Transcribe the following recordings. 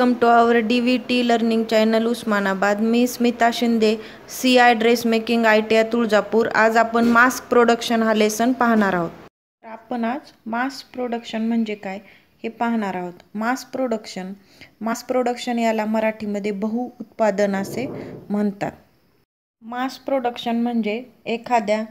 welcome to our D V T learning channel Osmanabad मी Smita Shinde C I dress making I T I Tuljapur आज आपण mask production हा lesson पाहणार आहोत तर आपण आज मास्क प्रोडक्शन म्हणजे काय हे पाहणार आहोत मास प्रोडक्शन मास प्रोडक्शन याला मराठीमध्ये बहु उत्पादन असे म्हणतात मास प्रोडक्शन म्हणजे एखाद्या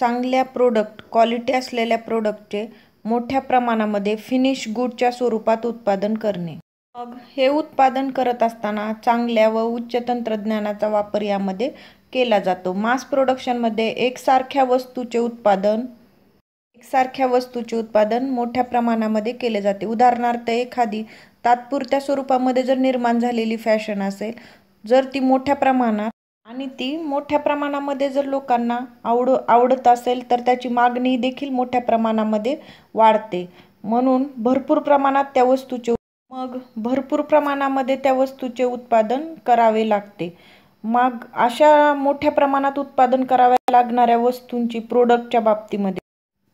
चांगल्या प्रोडक्ट क्वालिटी असलेल्या प्रोडक्टचे मोठ्या प्रमाणामध्ये फिनिश गुडच्या स्वरूपात उत्पादन करणे मग हे उत्पादन करत असताना चांगल्या व उच्च तंत्रज्ञानाचा वापर यामध्ये केला जातो मास प्रोडक्शनमध्ये एकसारख्या वस्तूचे उत्पादन एकसारख्या वस्तूचे उत्पादन मोठ्या प्रमाणामध्ये केले जाते उदाहरणार्थ एखादी तात्पुरत्या स्वरूपामध्ये जर निर्माण झालेली फॅशन असेल जर ती मोठ्या प्रमाणात आणि ती मोठ्या प्रमाणामध्ये जर लोकांना आवड आवडत असेल तर त्याची मागणी देखील मोठ्या प्रमाणामध्ये वाढते म्हणून भरपूर प्रमाणात त्या वस्तूचे मग भरपूर प्रमाणामध्ये त्या वस्तूचे उत्पादन करावे लागते मग अशा मोठ्या प्रमाणात उत्पादन कराव्या लागणाऱ्या वस्तूंची प्रोडक्टच्या बाबतीमध्ये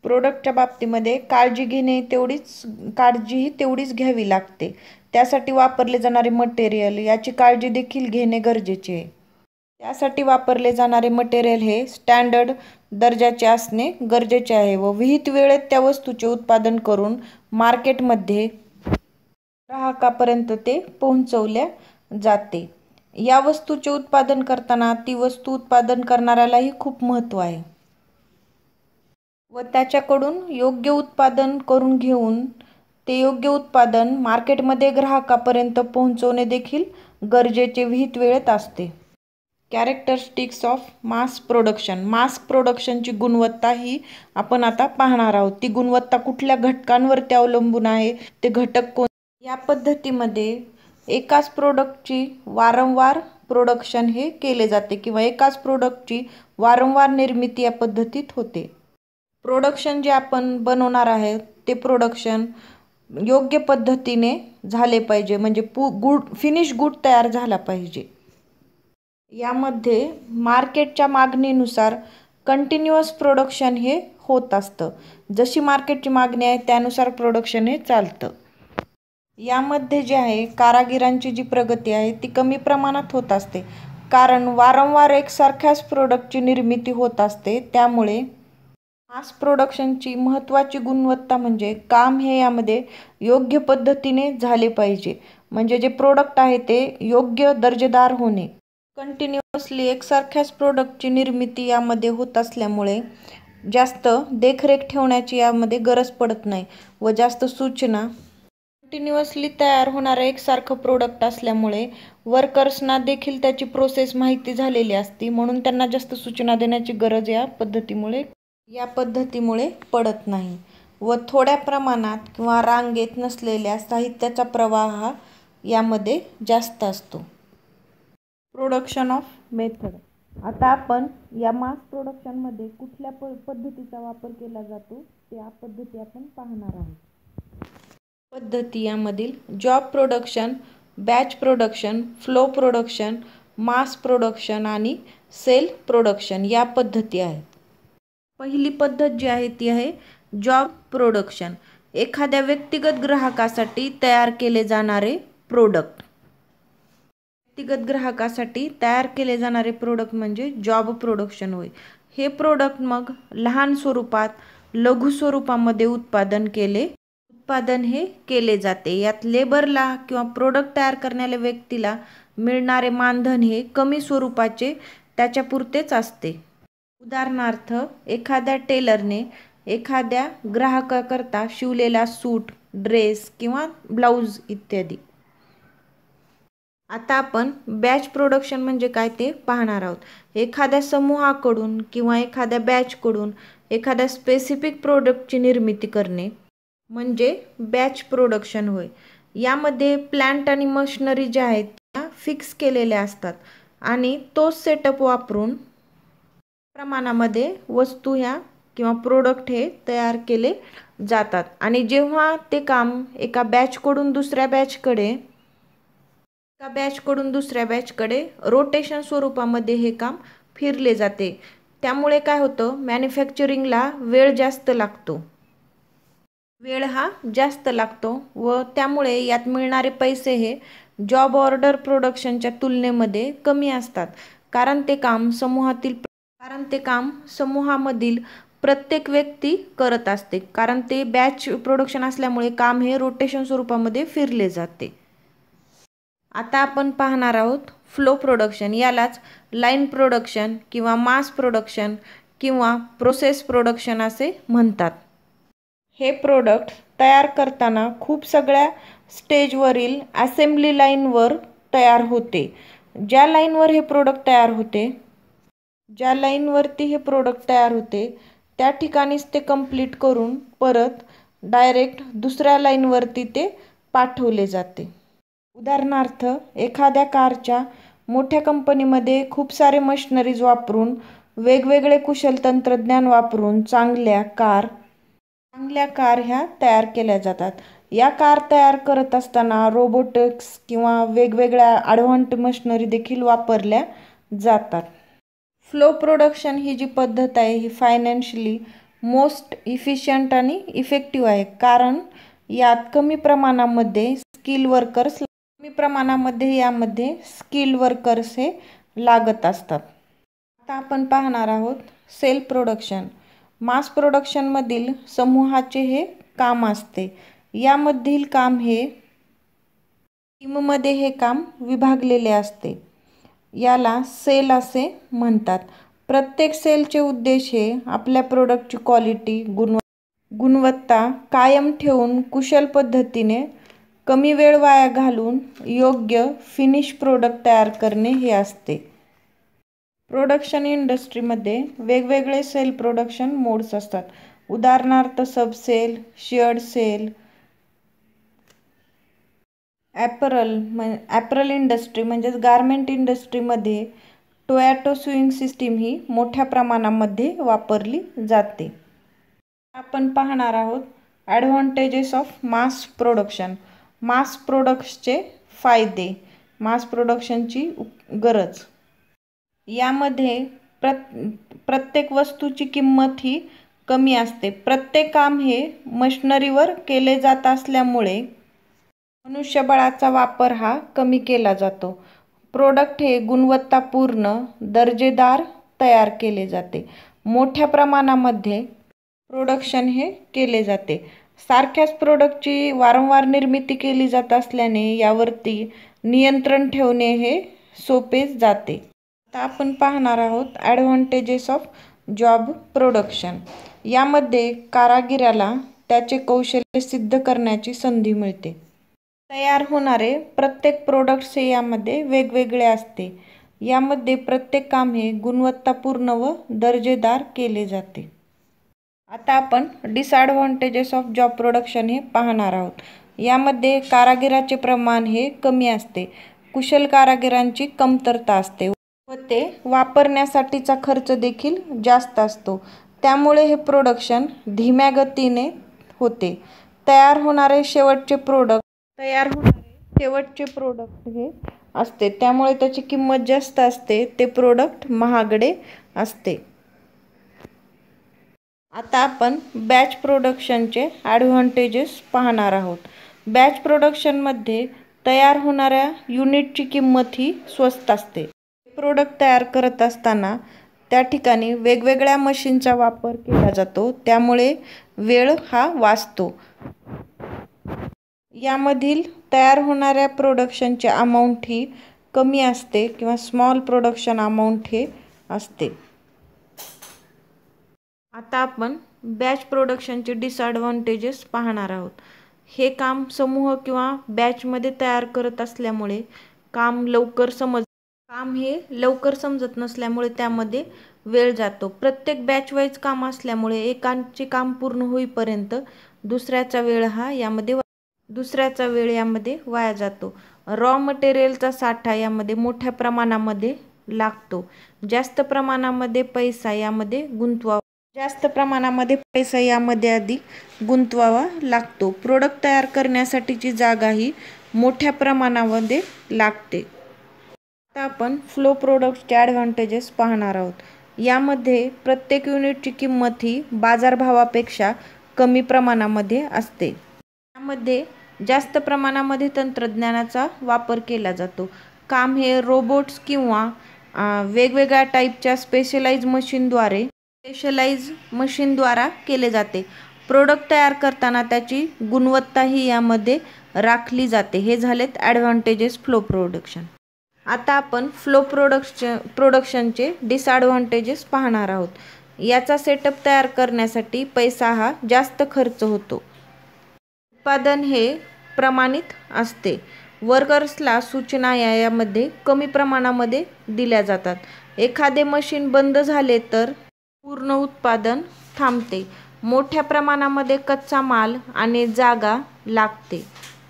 प्रोडक्टच्या बाबतीमध्ये काळजी घेणे तेवढीच काळजीही तेवढीच घ्यावी लागते त्यासाठी वापरले जाणारे मटेरियल याची काळजी देखील घेणे गरजेचे आहे त्यासाठी वापरले जाणारे मटेरियल हे स्टँडर्ड दर्जाचे असणे गरजेचे आहे व विहित वेळेत त्या वस्तूचे उत्पादन करून मार्केटमध्ये ग्राहकापर्यंत ते पोहोचवल्या जाते या वस्तूचे उत्पादन करताना ती वस्तू उत्पादन करणाऱ्यालाही खूप महत्त्व आहे व त्याच्याकडून योग्य उत्पादन करून घेऊन ते योग्य उत्पादन मार्केटमध्ये ग्राहकापर्यंत पोहोचवणे देखील गरजेचे विहित वेळेत असते characteristics of mass production mass प्रोडक्शनची गुणवत्ता ही आपण आता पाहणार आहोत ती गुणवत्ता कुठल्या घटकांवरती अवलंबून आहे ते घटक कोण या पद्धतीमध्ये एकाच प्रोडक्टची वारंवार प्रोडक्शन हे केले जाते किंवा एकाच प्रोडक्टची वारंवार निर्मिती या पद्धतीत होते प्रोडक्शन जे आपण बनवणार आहे ते प्रोडक्शन योग्य पद्धतीने झाले पाहिजे म्हणजे पू गुड फिनिश गुड तयार झाला पाहिजे यामध्ये मार्केटच्या मागणीनुसार कंटिन्युअस प्रोडक्शन हे होत असतं जशी मार्केटची मागणी आहे त्यानुसार प्रोडक्शन हे चालतं यामध्ये जे आहे कारागिरांची जी प्रगती आहे ती कमी प्रमाणात होत असते कारण वारंवार एकसारख्याच प्रोडक्टची निर्मिती होत असते त्यामुळे मास प्रोडक्शनची महत्त्वाची गुणवत्ता म्हणजे काम हे यामध्ये योग्य पद्धतीने झाले पाहिजे म्हणजे जे प्रोडक्ट आहे ते योग्य दर्जेदार होणे कंटिन्युअसली एकसारख्याच प्रोडक्टची निर्मिती यामध्ये होत असल्यामुळे जास्त देखरेख ठेवण्याची यामध्ये गरज पडत नाही व जास्त सूचना कंटिन्युअसली तयार होणारं एकसारखं प्रोडक्ट असल्यामुळे वर्कर्सना देखील त्याची प्रोसेस माहिती झालेली असती म्हणून त्यांना जास्त सूचना देण्याची गरज या पद्धतीमुळे या पद्धतीमुळे पडत नाही व थोड्या प्रमाणात किंवा रांगेत नसलेल्या साहित्याचा प्रवाह यामध्ये जास्त असतो प्रोडक्शन ऑफ मेथड आता आपण या मास प्रोडक्शनमध्ये कुठल्या प पद्धतीचा वापर केला जातो त्या पद्धती आपण पाहणार आहोत पद्धती यामधील job production batch production flow production mass production आणि सेल प्रोडक्शन या पद्धती आहेत पहिली पद्धत जी आहे ती आहे जॉब प्रोडक्शन एखाद्या व्यक्तिगत ग्राहकासाठी तयार केले जाणारे प्रोडक्ट व्यक्तिगत ग्राहकासाठी तयार केले जाणारे प्रोडक्ट म्हणजे जॉब प्रोडक्शन होय हे प्रोडक्ट मग लहान स्वरूपात लघु स्वरूपामध्ये उत्पादन केले उत्पादन हे केले जाते यात लेबरला किंवा प्रोडक्ट तयार करणाऱ्या व्यक्तीला मिळणारे मानधन हे कमी स्वरूपाचे त्याच्या पुरतेच असते उदाहरणार्थ एखाद्या टेलरने एखाद्या ग्राहकाकरता शिवलेला सूट ड्रेस किंवा ब्लाऊज इत्यादी आता आपण बॅच प्रोडक्शन म्हणजे काय ते पाहणार आहोत एखाद्या समूहाकडून किंवा एखाद्या बॅचकडून एखाद्या स्पेसिफिक प्रोडक्टची निर्मिती करणे म्हणजे बॅच प्रोडक्शन होय यामध्ये प्लांट आणि मशनरी ज्या आहेत त्या फिक्स केलेल्या असतात आणि तोच सेटअप वापरून प्रमाणामध्ये वस्तू ह्या किंवा प्रोडक्ट हे तयार केले जातात आणि जेव्हा ते काम एका बॅचकडून दुसऱ्या बॅचकडे एका बॅचकडून दुसऱ्या बॅचकडे रोटेशन स्वरूपामध्ये हे काम फिरले जाते त्यामुळे काय होतं मॅन्युफॅक्चरिंगला वेळ जास्त लागतो वेळ हा जास्त लागतो व त्यामुळे यात मिळणारे पैसे हे जॉब ऑर्डर प्रोडक्शनच्या तुलनेमध्ये कमी असतात कारण ते काम समूहातील कारण ते काम समूहामधील प्रत्येक व्यक्ती करत असते कारण ते बॅच प्रोडक्शन असल्यामुळे काम हे रोटेशन स्वरूपामध्ये फिरले जाते आता आपण पाहणार आहोत फ्लो प्रोडक्शन यालाच लाईन प्रोडक्शन किंवा मास प्रोडक्शन किंवा प्रोसेस प्रोडक्शन असे म्हणतात हे प्रोडक्ट तयार करताना खूप सगळ्या स्टेजवरील असेंब्ली लाईनवर तयार होते ज्या लाईनवर हे प्रोडक्ट तयार होते ज्या लाईनवरती हे प्रोडक्ट तयार होते त्या ठिकाणीच ते कंप्लीट करून परत डायरेक्ट दुसऱ्या लाईनवरती ते पाठवले जाते उदाहरणार्थ एखाद्या कारच्या मोठ्या कंपनीमध्ये खूप सारे मशिनरीज वापरून वेगवेगळे कुशल तंत्रज्ञान वापरून चांगल्या कार चांगल्या कार ह्या तयार केल्या जातात या कार तयार करत असताना रोबोटिक्स किंवा वेगवेगळ्या ॲडव्हान्ट मशिनरी देखील वापरल्या जातात फ्लो प्रोडक्शन ही जी पद्धत आहे ही फायनान्शियली मोस्ट इफिशियंट आणि इफेक्टिव्ह आहे कारण यात कमी प्रमाणामध्ये स्किल वर्कर्स कमी प्रमाणामध्ये यामध्ये स्किल वर्कर्स हे लागत असतात आता आपण पाहणार आहोत सेल प्रोडक्शन मास प्रोडक्शनमधील समूहाचे हे काम असते यामधील काम हे टीममध्ये हे काम विभागलेले असते याला सेल असे म्हणतात प्रत्येक सेलचे उद्देश हे आपल्या प्रोडक्टची क्वालिटी गुणव गुणवत्ता कायम ठेवून कुशल पद्धतीने कमी वेळ वाया घालून योग्य फिनिश प्रोडक्ट तयार करणे हे असते प्रोडक्शन इंडस्ट्रीमध्ये वेगवेगळे सेल प्रोडक्शन मोड्स असतात उदाहरणार्थ sub cell shared cell apparel म्हण ॲपरल इंडस्ट्री म्हणजेच गारमेंट इंडस्ट्रीमध्ये टोयाटो स्विंग सिस्टीम ही मोठ्या प्रमाणामध्ये वापरली जाते आपण पाहणार आहोत advantages of mass production mass प्रोडक्ट्सचे फायदे मास प्रोडक्शनची गरज यामध्ये प्रत प्रत्येक वस्तूची किंमत ही कमी असते प्रत्येक काम हे मशनरीवर केले जात असल्यामुळे मनुष्यबळाचा वापर हा कमी केला जातो प्रोडक्ट हे गुणवत्तापूर्ण दर्जेदार तयार केले जाते मोठ्या प्रमाणामध्ये प्रोडक्शन हे केले जाते सारख्याच प्रोडक्टची वारंवार निर्मिती केली जात असल्याने यावरती नियंत्रण ठेवणे हे सोपे जाते आता आपण पाहणार आहोत ॲडव्हान्टेजेस ऑफ जॉब प्रोडक्शन यामध्ये कारागिराला त्याचे कौशल्य सिद्ध करण्याची संधी मिळते तयार होणारे प्रत्येक प्रोडक्ट्स हे यामध्ये वेगवेगळे असते यामध्ये प्रत्येक काम हे गुणवत्तापूर्ण व दर्जेदार केले जाते आता आपण डिसॲडव्हान्टेजेस ऑफ जॉब प्रोडक्शन हे पाहणार आहोत यामध्ये कारागिराचे प्रमाण हे कमी असते कुशल कारागिरांची कमतरता असते ते वापरण्यासाठीचा खर्च देखील जास्त असतो त्यामुळे हे प्रोडक्शन धीम्या गतीने होते तयार होणारे शेवटचे प्रोडक्ट तयार होणारे शेवटचे प्रोडक्ट हे असते त्यामुळे त्याची किंमत जास्त असते ते प्रोडक्ट महागडे असते आता आपण बॅच प्रोडक्शनचे ॲडव्हान्टेजेस पाहणार आहोत बॅच प्रोडक्शनमध्ये तयार होणाऱ्या युनिटची किंमत ही स्वस्त असते प्रोडक्ट तयार करत असताना त्या ठिकाणी वेगवेगळ्या मशीनचा वापर केला जातो त्यामुळे वेळ हा वाचतो यामधील तयार होणाऱ्या प्रोडक्शनचे अमाऊंट ही कमी असते किंवा स्मॉल प्रोडक्शन अमाऊंट हे असते आता आपण बॅच प्रोडक्शनचे डिसअडवांटेजेस पाहणार आहोत हे काम समूह किंवा बॅचमध्ये तयार करत असल्यामुळे काम लवकर समज काम हे लवकर समजत नसल्यामुळे त्यामध्ये वेळ जातो प्रत्येक बॅच वाईज काम असल्यामुळे एकांचे काम पूर्ण होईपर्यंत दुसऱ्याचा वेळ हा यामध्ये दुसऱ्याचा वेळ यामध्ये वाया जातो रॉ मटेरियलचा साठा यामध्ये मोठ्या प्रमाणामध्ये लागतो जास्त प्रमाणामध्ये पैसा यामध्ये गुंतवावा जास्त प्रमाणामध्ये पैसा यामध्ये आधी गुंतवावा लागतो प्रोडक्ट तयार करण्यासाठीची जागाही मोठ्या प्रमाणामध्ये लागते आता आपण फ्लो प्रोडक्टचे ॲडव्हान्टेजेस पाहणार आहोत यामध्ये प्रत्येक युनिटची किंमत ही बाजारभावापेक्षा कमी प्रमाणामध्ये असते यामध्ये जास्त प्रमाणामध्ये तंत्रज्ञानाचा वापर केला जातो काम हे रोबोट्स किंवा वेगवेगळ्या टाईपच्या स्पेशलाइज मशीनद्वारे स्पेशलाइज मशीनद्वारा केले जाते प्रोडक्ट तयार करताना त्याची गुणवत्ताही यामध्ये राखली जाते हे झालेत ॲडव्हान्टेजेस फ्लो प्रोडक्शन आता आपण फ्लो प्रोडक्शन प्रोडक्शनचे डिसॲडव्हान्टेजेस पाहणार आहोत याचा सेटअप तयार करण्यासाठी पैसा हा जास्त खर्च होतो उत्पादन हे प्रमाणित असते वर्कर्सला सूचना या यामध्ये कमी प्रमाणामध्ये दिल्या जातात एखादे मशीन बंद झाले तर पूर्ण उत्पादन थांबते मोठ्या प्रमाणामध्ये कच्चा माल आणि जागा लागते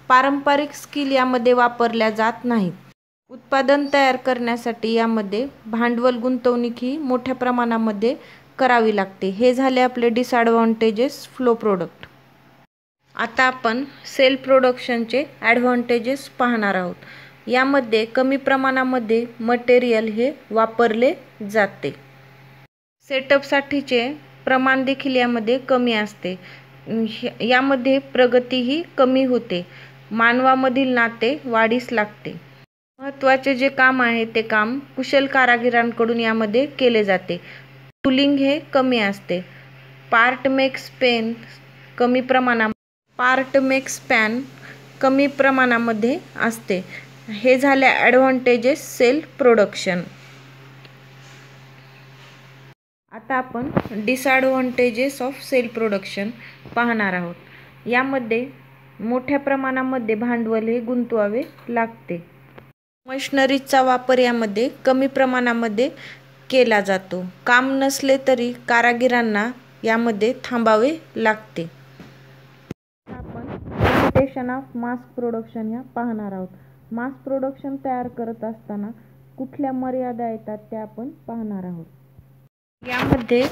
पारंपरिक स्किल यामध्ये वापरल्या जात नाहीत उत्पादन तयार करण्यासाठी यामध्ये भांडवल गुंतवणूक ही मोठ्या प्रमाणामध्ये करावी लागते हे झाले आपले डिसॲडव्हान्टेजेस फ्लो प्रोडक्ट आता आपण सेल प्रोडक्शनचे ॲडव्हान्टेजेस पाहणार आहोत यामध्ये कमी प्रमाणामध्ये मटेरियल हे वापरले जाते सेटअपसाठीचे प्रमाण देखील यामध्ये कमी असते यामध्ये प्रगतीही कमी होते मानवामधील नाते वाढीस लागते महत्त्वाचे जे काम आहे ते काम कुशल कारागिरांकडून यामध्ये केले जाते टुलिंग हे कमी असते पार्ट मेक्स पेन कमी प्रमाणा पार्ट मेक्स पॅन कमी प्रमाणामध्ये असते हे झाले ॲडव्हान्टेजेस सेल प्रोडक्शन आता आपण डिसॲडव्हान्टेजेस ऑफ सेल प्रोडक्शन पाहणार आहोत यामध्ये मोठ्या प्रमाणामध्ये भांडवल हे गुंतवावे लागते मशनरीचा वापर यामध्ये कमी प्रमाणामध्ये केला जातो काम नसले तरी कारागिरांना यामध्ये थांबावे लागते आपण लिमिटेशन ऑफ मास प्रोडक्शन या पाहणार आहोत मास प्रोडक्शन तयार करत असताना कुठल्या मर्यादा येतात त्या आपण पाहणार आहोत यामध्ये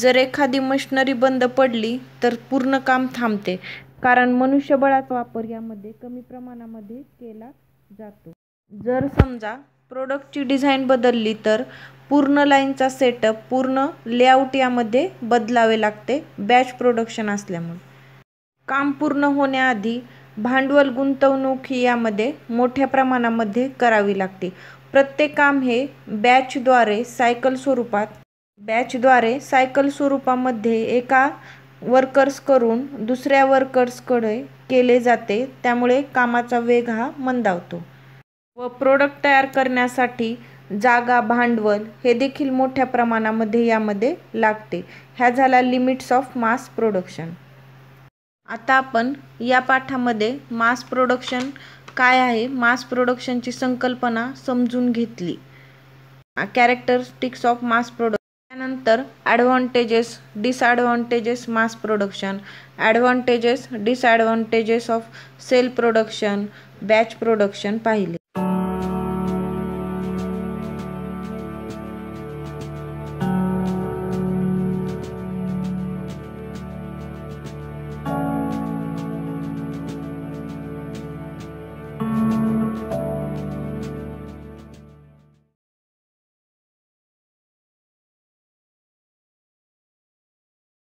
जर एखादी मशनरी बंद पडली तर पूर्ण काम थांबते कारण मनुष्यबळाचा वापर यामध्ये कमी प्रमाणामध्ये केला जातो जर समजा प्रोडक्टची डिझाईन बदलली तर पूर्ण लाईनचा सेटअप पूर्ण लेआउट यामध्ये बदलावे लागते बॅच प्रोडक्शन असल्यामुळे काम पूर्ण होण्याआधी भांडवल गुंतवणूक ही यामध्ये मोठ्या प्रमाणामध्ये करावी लागते प्रत्येक काम हे बॅचद्वारे सायकल स्वरूपात बॅचद्वारे सायकल स्वरूपामध्ये एका वर्कर्सकडून दुसऱ्या वर्कर्सकडे केले जाते त्यामुळे कामाचा वेग हा मंदावतो व प्रोडक्ट तयार करण्यासाठी जागा भांडवल हे देखील मोठ्या प्रमाणामध्ये यामध्ये लागते ह्या झाल्या लिमिट्स ऑफ मास प्रोडक्शन आता आपण या पाठामध्ये मास प्रोडक्शन काय आहे मास प्रोडक्शनची संकल्पना समजून घेतली कॅरेक्टरिस्टिक्स ऑफ मास प्रोडक्शन त्यानंतर advantages disadvantages mass production advantages disadvantages of cell production batch production पाहिले